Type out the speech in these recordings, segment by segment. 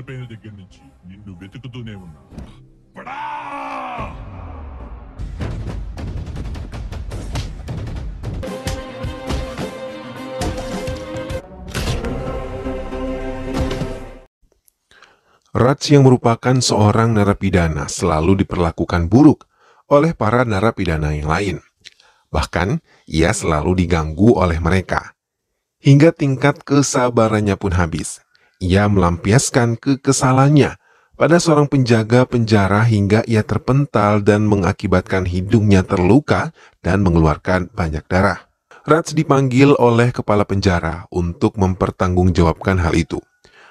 మారిపోయిన దగ్గర నుంచి నిన్ను వెతుకుతూనే ఉన్నా Rats yang merupakan seorang narapidana selalu diperlakukan buruk oleh para narapidana yang lain. Bahkan, ia selalu diganggu oleh mereka. Hingga tingkat kesabarannya pun habis ia melampiaskan kekesalannya pada seorang penjaga penjara hingga ia terpental dan mengakibatkan hidungnya terluka dan mengeluarkan banyak darah. Rats dipanggil oleh kepala penjara untuk mempertanggungjawabkan hal itu.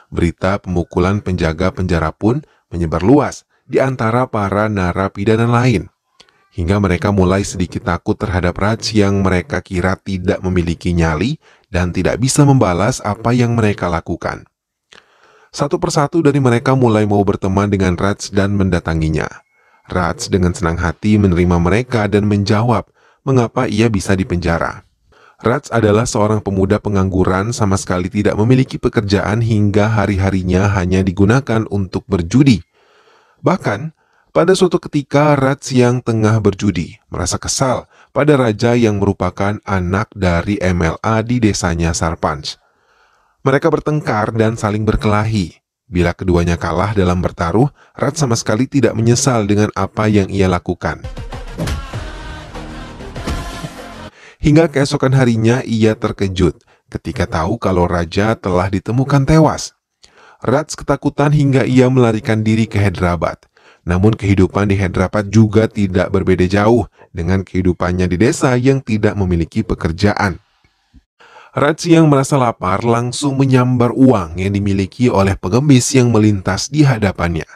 Berita pemukulan penjaga penjara pun menyebar luas di antara para narapidana lain. Hingga mereka mulai sedikit takut terhadap Rats yang mereka kira tidak memiliki nyali dan tidak bisa membalas apa yang mereka lakukan. Satu persatu dari mereka mulai mau berteman dengan Rats dan mendatanginya. Rats dengan senang hati menerima mereka dan menjawab mengapa ia bisa dipenjara. Rats adalah seorang pemuda pengangguran sama sekali tidak memiliki pekerjaan hingga hari-harinya hanya digunakan untuk berjudi. Bahkan, pada suatu ketika Rats yang tengah berjudi merasa kesal pada raja yang merupakan anak dari MLA di desanya Sarpanch. Mereka bertengkar dan saling berkelahi. Bila keduanya kalah dalam bertaruh, Rat sama sekali tidak menyesal dengan apa yang ia lakukan. Hingga keesokan harinya ia terkejut ketika tahu kalau Raja telah ditemukan tewas. Rats ketakutan hingga ia melarikan diri ke Hedrabat. Namun kehidupan di Hedrabat juga tidak berbeda jauh dengan kehidupannya di desa yang tidak memiliki pekerjaan. Raj yang merasa lapar langsung menyambar uang yang dimiliki oleh pengemis yang melintas di hadapannya.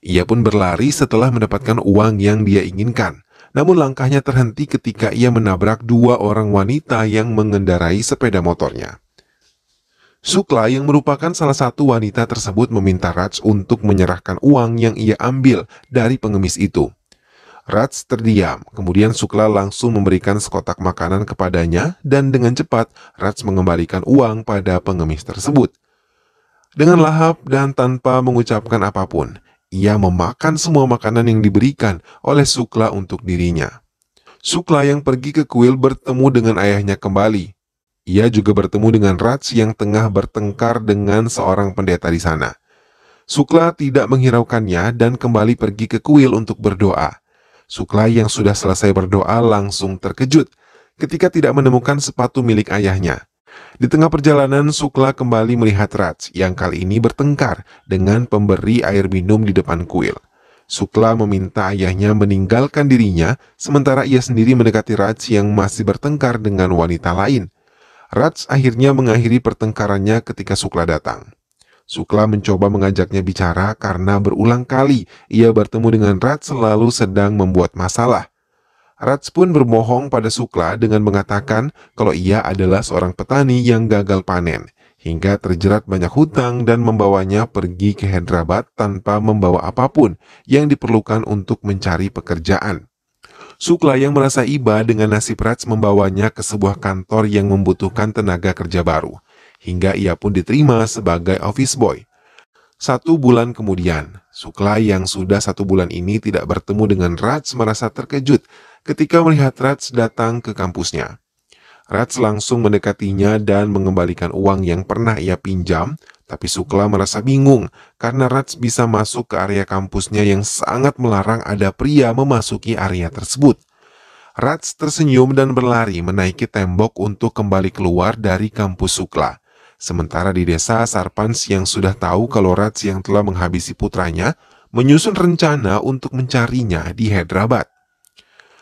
Ia pun berlari setelah mendapatkan uang yang dia inginkan. Namun langkahnya terhenti ketika ia menabrak dua orang wanita yang mengendarai sepeda motornya. Sukla yang merupakan salah satu wanita tersebut meminta Raj untuk menyerahkan uang yang ia ambil dari pengemis itu. Rats terdiam, kemudian Sukla langsung memberikan sekotak makanan kepadanya dan dengan cepat Rats mengembalikan uang pada pengemis tersebut. Dengan lahap dan tanpa mengucapkan apapun, ia memakan semua makanan yang diberikan oleh Sukla untuk dirinya. Sukla yang pergi ke kuil bertemu dengan ayahnya kembali. Ia juga bertemu dengan Rats yang tengah bertengkar dengan seorang pendeta di sana. Sukla tidak menghiraukannya dan kembali pergi ke kuil untuk berdoa. Sukla yang sudah selesai berdoa langsung terkejut ketika tidak menemukan sepatu milik ayahnya. Di tengah perjalanan, Sukla kembali melihat Raj yang kali ini bertengkar dengan pemberi air minum di depan kuil. Sukla meminta ayahnya meninggalkan dirinya, sementara ia sendiri mendekati Raj yang masih bertengkar dengan wanita lain. Raj akhirnya mengakhiri pertengkarannya ketika Sukla datang. Sukla mencoba mengajaknya bicara karena berulang kali ia bertemu dengan Rat selalu sedang membuat masalah. Rats pun berbohong pada Sukla dengan mengatakan kalau ia adalah seorang petani yang gagal panen, hingga terjerat banyak hutang dan membawanya pergi ke Hendrabat tanpa membawa apapun yang diperlukan untuk mencari pekerjaan. Sukla yang merasa iba dengan nasib Rats membawanya ke sebuah kantor yang membutuhkan tenaga kerja baru hingga ia pun diterima sebagai office boy. Satu bulan kemudian, Sukla yang sudah satu bulan ini tidak bertemu dengan Rats merasa terkejut ketika melihat Rats datang ke kampusnya. Rats langsung mendekatinya dan mengembalikan uang yang pernah ia pinjam, tapi Sukla merasa bingung karena Rats bisa masuk ke area kampusnya yang sangat melarang ada pria memasuki area tersebut. Rats tersenyum dan berlari menaiki tembok untuk kembali keluar dari kampus Sukla. Sementara di desa Sarpans yang sudah tahu kalau Rats yang telah menghabisi putranya, menyusun rencana untuk mencarinya di Hyderabad.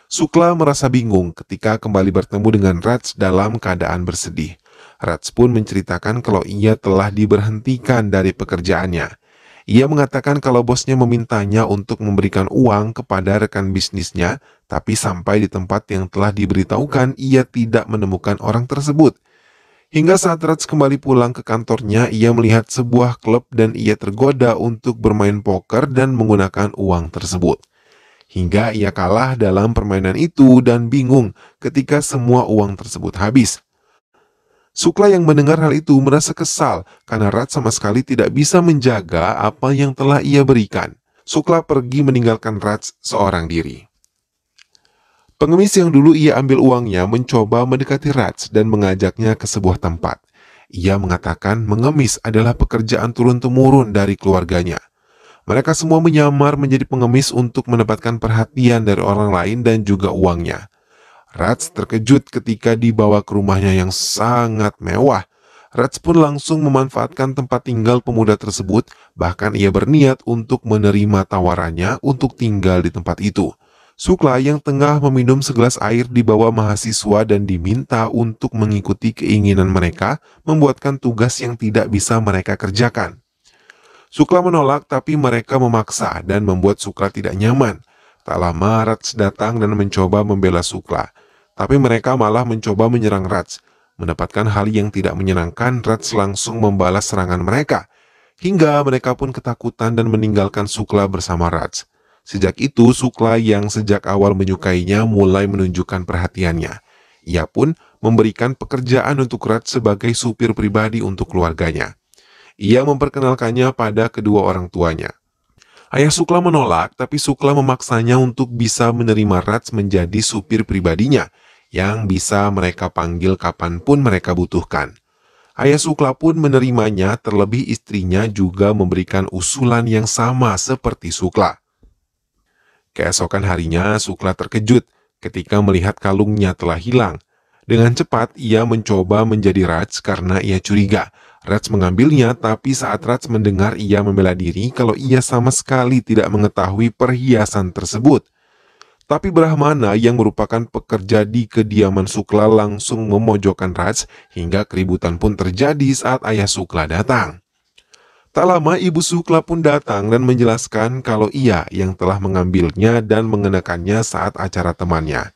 Sukla merasa bingung ketika kembali bertemu dengan Rats dalam keadaan bersedih. Rats pun menceritakan kalau ia telah diberhentikan dari pekerjaannya. Ia mengatakan kalau bosnya memintanya untuk memberikan uang kepada rekan bisnisnya, tapi sampai di tempat yang telah diberitahukan, ia tidak menemukan orang tersebut. Hingga saat Rats kembali pulang ke kantornya, ia melihat sebuah klub dan ia tergoda untuk bermain poker dan menggunakan uang tersebut. Hingga ia kalah dalam permainan itu dan bingung ketika semua uang tersebut habis. Sukla yang mendengar hal itu merasa kesal karena Rats sama sekali tidak bisa menjaga apa yang telah ia berikan. Sukla pergi meninggalkan Rats seorang diri. Pengemis yang dulu ia ambil uangnya mencoba mendekati Raj dan mengajaknya ke sebuah tempat. Ia mengatakan mengemis adalah pekerjaan turun-temurun dari keluarganya. Mereka semua menyamar menjadi pengemis untuk mendapatkan perhatian dari orang lain dan juga uangnya. Raj terkejut ketika dibawa ke rumahnya yang sangat mewah. Raj pun langsung memanfaatkan tempat tinggal pemuda tersebut, bahkan ia berniat untuk menerima tawarannya untuk tinggal di tempat itu. Sukla yang tengah meminum segelas air di bawah mahasiswa dan diminta untuk mengikuti keinginan mereka membuatkan tugas yang tidak bisa mereka kerjakan. Sukla menolak tapi mereka memaksa dan membuat Sukla tidak nyaman. Tak lama Rats datang dan mencoba membela Sukla. Tapi mereka malah mencoba menyerang Rats. Mendapatkan hal yang tidak menyenangkan, Rats langsung membalas serangan mereka. Hingga mereka pun ketakutan dan meninggalkan Sukla bersama Rats. Sejak itu, Sukla yang sejak awal menyukainya mulai menunjukkan perhatiannya. Ia pun memberikan pekerjaan untuk Rat sebagai supir pribadi untuk keluarganya. Ia memperkenalkannya pada kedua orang tuanya. Ayah Sukla menolak, tapi Sukla memaksanya untuk bisa menerima Rat menjadi supir pribadinya, yang bisa mereka panggil kapanpun mereka butuhkan. Ayah Sukla pun menerimanya, terlebih istrinya juga memberikan usulan yang sama seperti Sukla. Keesokan harinya, Sukla terkejut ketika melihat kalungnya telah hilang. Dengan cepat, ia mencoba menjadi Raj karena ia curiga. Raj mengambilnya, tapi saat Raj mendengar ia membela diri kalau ia sama sekali tidak mengetahui perhiasan tersebut. Tapi Brahmana yang merupakan pekerja di kediaman Sukla langsung memojokkan Raj hingga keributan pun terjadi saat ayah Sukla datang. Tak lama ibu Sukla pun datang dan menjelaskan kalau ia yang telah mengambilnya dan mengenakannya saat acara temannya.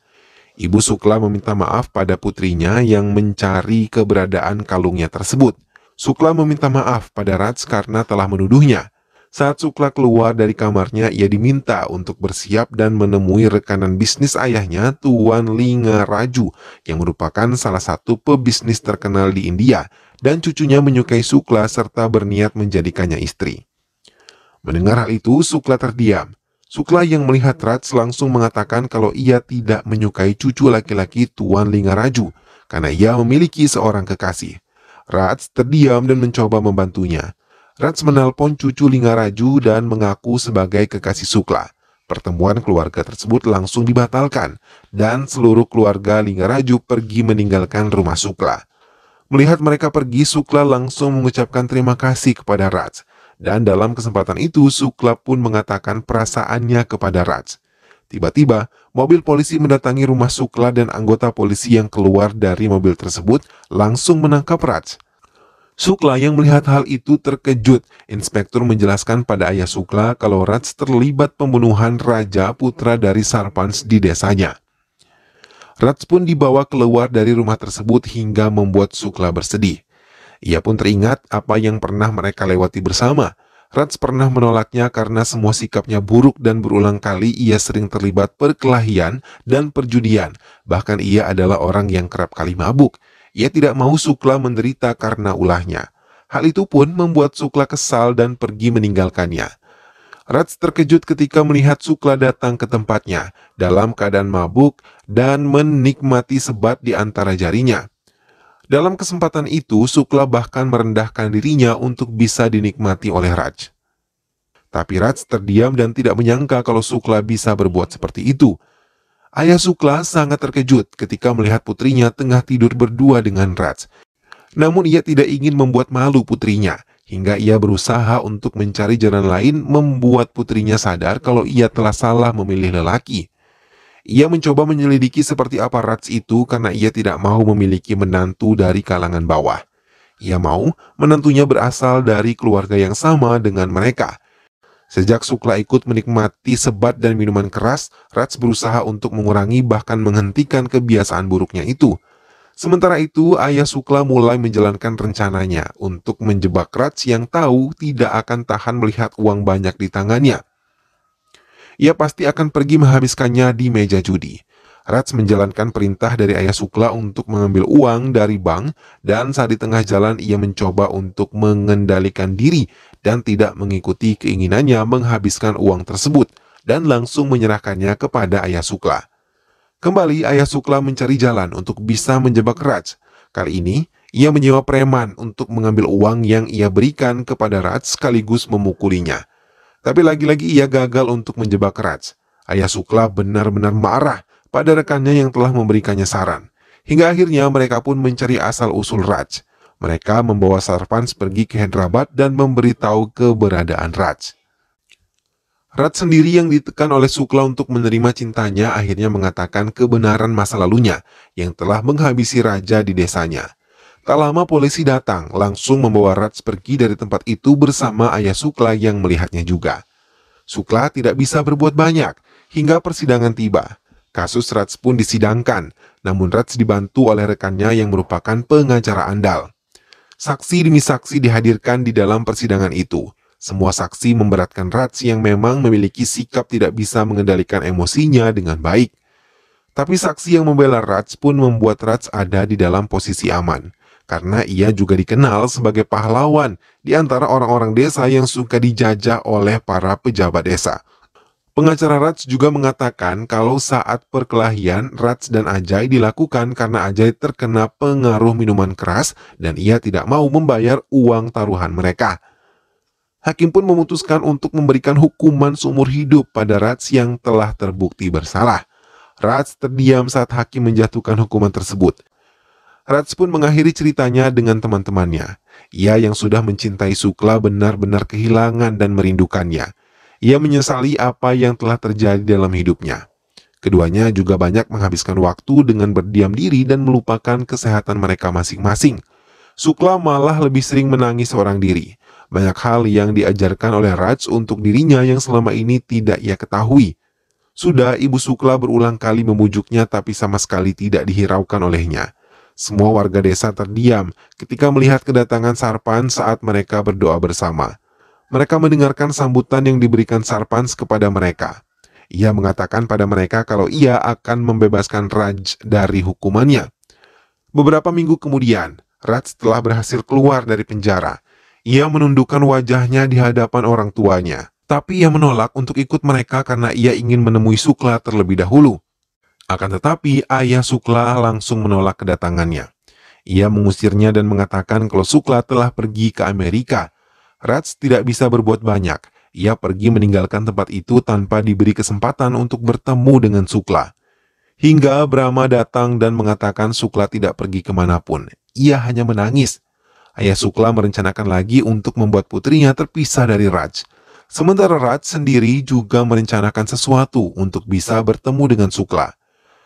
Ibu Sukla meminta maaf pada putrinya yang mencari keberadaan kalungnya tersebut. Sukla meminta maaf pada Rats karena telah menuduhnya. Saat Sukla keluar dari kamarnya, ia diminta untuk bersiap dan menemui rekanan bisnis ayahnya, Tuan Linga Raju, yang merupakan salah satu pebisnis terkenal di India dan cucunya menyukai Sukla serta berniat menjadikannya istri. Mendengar hal itu, Sukla terdiam. Sukla yang melihat Rats langsung mengatakan kalau ia tidak menyukai cucu laki-laki Tuan Lingaraju karena ia memiliki seorang kekasih. Rats terdiam dan mencoba membantunya. Rats menelpon cucu Lingaraju dan mengaku sebagai kekasih Sukla. Pertemuan keluarga tersebut langsung dibatalkan dan seluruh keluarga Lingaraju pergi meninggalkan rumah Sukla. Melihat mereka pergi, Sukla langsung mengucapkan terima kasih kepada Raj. Dan dalam kesempatan itu, Sukla pun mengatakan perasaannya kepada Raj. Tiba-tiba, mobil polisi mendatangi rumah Sukla dan anggota polisi yang keluar dari mobil tersebut langsung menangkap Raj. Sukla yang melihat hal itu terkejut. Inspektur menjelaskan pada ayah Sukla kalau Raj terlibat pembunuhan Raja putra dari Sarpans di desanya. Rats pun dibawa keluar dari rumah tersebut hingga membuat Sukla bersedih. Ia pun teringat apa yang pernah mereka lewati bersama. Rats pernah menolaknya karena semua sikapnya buruk dan berulang kali ia sering terlibat perkelahian dan perjudian. Bahkan ia adalah orang yang kerap kali mabuk. Ia tidak mau Sukla menderita karena ulahnya. Hal itu pun membuat Sukla kesal dan pergi meninggalkannya. Rats terkejut ketika melihat Sukla datang ke tempatnya dalam keadaan mabuk dan menikmati sebat di antara jarinya. Dalam kesempatan itu, Sukla bahkan merendahkan dirinya untuk bisa dinikmati oleh Raj. Tapi Raj terdiam dan tidak menyangka kalau Sukla bisa berbuat seperti itu. Ayah Sukla sangat terkejut ketika melihat putrinya tengah tidur berdua dengan Raj. Namun ia tidak ingin membuat malu putrinya, hingga ia berusaha untuk mencari jalan lain membuat putrinya sadar kalau ia telah salah memilih lelaki. Ia mencoba menyelidiki seperti apa Rats itu karena ia tidak mau memiliki menantu dari kalangan bawah. Ia mau menantunya berasal dari keluarga yang sama dengan mereka. Sejak Sukla ikut menikmati sebat dan minuman keras, Rats berusaha untuk mengurangi bahkan menghentikan kebiasaan buruknya itu. Sementara itu, ayah Sukla mulai menjalankan rencananya untuk menjebak Rats yang tahu tidak akan tahan melihat uang banyak di tangannya. Ia pasti akan pergi menghabiskannya di meja judi. Rats menjalankan perintah dari ayah Sukla untuk mengambil uang dari bank dan saat di tengah jalan ia mencoba untuk mengendalikan diri dan tidak mengikuti keinginannya menghabiskan uang tersebut dan langsung menyerahkannya kepada ayah Sukla. Kembali ayah Sukla mencari jalan untuk bisa menjebak Raj. Kali ini, ia menyewa preman untuk mengambil uang yang ia berikan kepada Raj sekaligus memukulinya. Tapi lagi-lagi ia gagal untuk menjebak Raj. Ayah Sukla benar-benar marah pada rekannya yang telah memberikannya saran. Hingga akhirnya mereka pun mencari asal-usul Raj. Mereka membawa Sarpans pergi ke Hyderabad dan memberitahu keberadaan Raj. Rat sendiri yang ditekan oleh Sukla untuk menerima cintanya akhirnya mengatakan kebenaran masa lalunya yang telah menghabisi raja di desanya. Tak lama polisi datang, langsung membawa Rats pergi dari tempat itu bersama ayah Sukla yang melihatnya juga. Sukla tidak bisa berbuat banyak, hingga persidangan tiba. Kasus Rats pun disidangkan, namun Rats dibantu oleh rekannya yang merupakan pengacara andal. Saksi demi saksi dihadirkan di dalam persidangan itu, semua saksi memberatkan Rats yang memang memiliki sikap tidak bisa mengendalikan emosinya dengan baik. Tapi saksi yang membela Rats pun membuat Rats ada di dalam posisi aman. Karena ia juga dikenal sebagai pahlawan di antara orang-orang desa yang suka dijajah oleh para pejabat desa. Pengacara Rats juga mengatakan kalau saat perkelahian Rats dan Ajay dilakukan karena Ajay terkena pengaruh minuman keras dan ia tidak mau membayar uang taruhan mereka. Hakim pun memutuskan untuk memberikan hukuman seumur hidup pada Rats yang telah terbukti bersalah. Rats terdiam saat hakim menjatuhkan hukuman tersebut. Rats pun mengakhiri ceritanya dengan teman-temannya. Ia yang sudah mencintai Sukla benar-benar kehilangan dan merindukannya. Ia menyesali apa yang telah terjadi dalam hidupnya. Keduanya juga banyak menghabiskan waktu dengan berdiam diri dan melupakan kesehatan mereka masing-masing. Sukla malah lebih sering menangis seorang diri. Banyak hal yang diajarkan oleh Raj untuk dirinya yang selama ini tidak ia ketahui. Sudah Ibu Sukla berulang kali memujuknya tapi sama sekali tidak dihiraukan olehnya. Semua warga desa terdiam ketika melihat kedatangan Sarpan saat mereka berdoa bersama. Mereka mendengarkan sambutan yang diberikan Sarpan kepada mereka. Ia mengatakan pada mereka kalau ia akan membebaskan Raj dari hukumannya. Beberapa minggu kemudian, Raj telah berhasil keluar dari penjara. Ia menundukkan wajahnya di hadapan orang tuanya, tapi ia menolak untuk ikut mereka karena ia ingin menemui Sukla terlebih dahulu. Akan tetapi, ayah Sukla langsung menolak kedatangannya. Ia mengusirnya dan mengatakan kalau Sukla telah pergi ke Amerika. Rats tidak bisa berbuat banyak. Ia pergi meninggalkan tempat itu tanpa diberi kesempatan untuk bertemu dengan Sukla. Hingga Brahma datang dan mengatakan Sukla tidak pergi kemanapun. Ia hanya menangis ayah Sukla merencanakan lagi untuk membuat putrinya terpisah dari Raj. Sementara Raj sendiri juga merencanakan sesuatu untuk bisa bertemu dengan Sukla.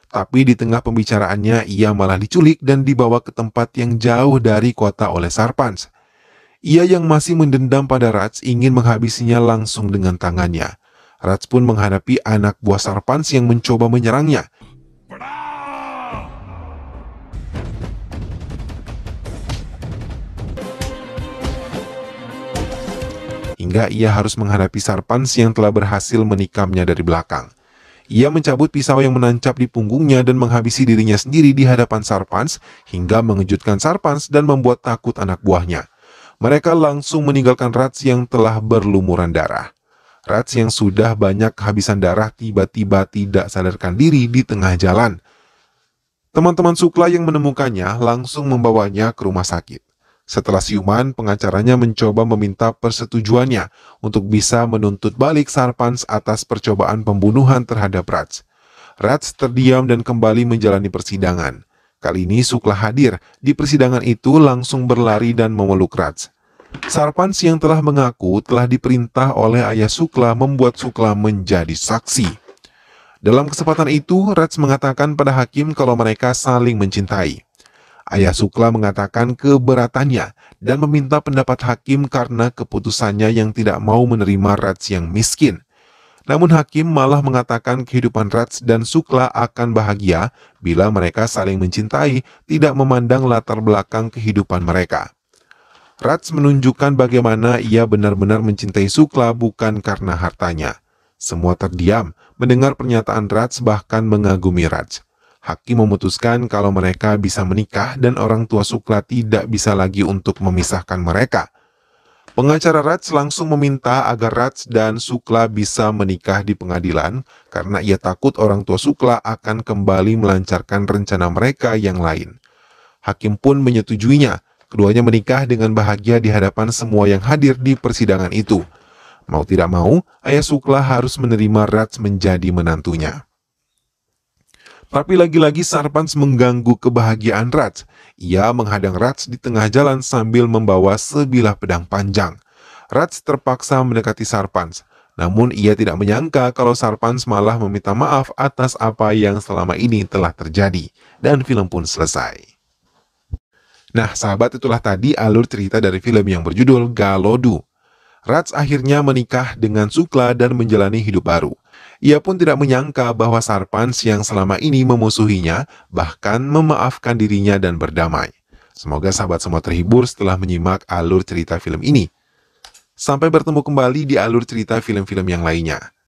Tapi di tengah pembicaraannya, ia malah diculik dan dibawa ke tempat yang jauh dari kota oleh Sarpans. Ia yang masih mendendam pada Raj ingin menghabisinya langsung dengan tangannya. Raj pun menghadapi anak buah Sarpans yang mencoba menyerangnya. sehingga ia harus menghadapi Sarpans yang telah berhasil menikamnya dari belakang. Ia mencabut pisau yang menancap di punggungnya dan menghabisi dirinya sendiri di hadapan Sarpans hingga mengejutkan Sarpans dan membuat takut anak buahnya. Mereka langsung meninggalkan Rats yang telah berlumuran darah. Rats yang sudah banyak kehabisan darah tiba-tiba tidak sadarkan diri di tengah jalan. Teman-teman Sukla yang menemukannya langsung membawanya ke rumah sakit. Setelah siuman, pengacaranya mencoba meminta persetujuannya untuk bisa menuntut balik Sarpans atas percobaan pembunuhan terhadap Rats. Rats terdiam dan kembali menjalani persidangan. Kali ini Sukla hadir di persidangan itu langsung berlari dan memeluk Rats. Sarpans yang telah mengaku telah diperintah oleh ayah Sukla membuat Sukla menjadi saksi. Dalam kesempatan itu, Rats mengatakan pada hakim kalau mereka saling mencintai. Ayah Sukla mengatakan keberatannya dan meminta pendapat hakim karena keputusannya yang tidak mau menerima Rats yang miskin. Namun hakim malah mengatakan kehidupan Rats dan Sukla akan bahagia bila mereka saling mencintai, tidak memandang latar belakang kehidupan mereka. Rats menunjukkan bagaimana ia benar-benar mencintai Sukla bukan karena hartanya. Semua terdiam mendengar pernyataan Rats bahkan mengagumi Rats hakim memutuskan kalau mereka bisa menikah dan orang tua Sukla tidak bisa lagi untuk memisahkan mereka. Pengacara Rats langsung meminta agar Rats dan Sukla bisa menikah di pengadilan karena ia takut orang tua Sukla akan kembali melancarkan rencana mereka yang lain. Hakim pun menyetujuinya. Keduanya menikah dengan bahagia di hadapan semua yang hadir di persidangan itu. Mau tidak mau, ayah Sukla harus menerima Rats menjadi menantunya. Tapi lagi-lagi Sarpans mengganggu kebahagiaan Rats. Ia menghadang Rats di tengah jalan sambil membawa sebilah pedang panjang. Rats terpaksa mendekati Sarpans. Namun ia tidak menyangka kalau Sarpans malah meminta maaf atas apa yang selama ini telah terjadi. Dan film pun selesai. Nah sahabat itulah tadi alur cerita dari film yang berjudul Galodu. Rats akhirnya menikah dengan Sukla dan menjalani hidup baru. Ia pun tidak menyangka bahwa Sarpans yang selama ini memusuhinya bahkan memaafkan dirinya dan berdamai. Semoga sahabat semua terhibur setelah menyimak alur cerita film ini. Sampai bertemu kembali di alur cerita film-film yang lainnya.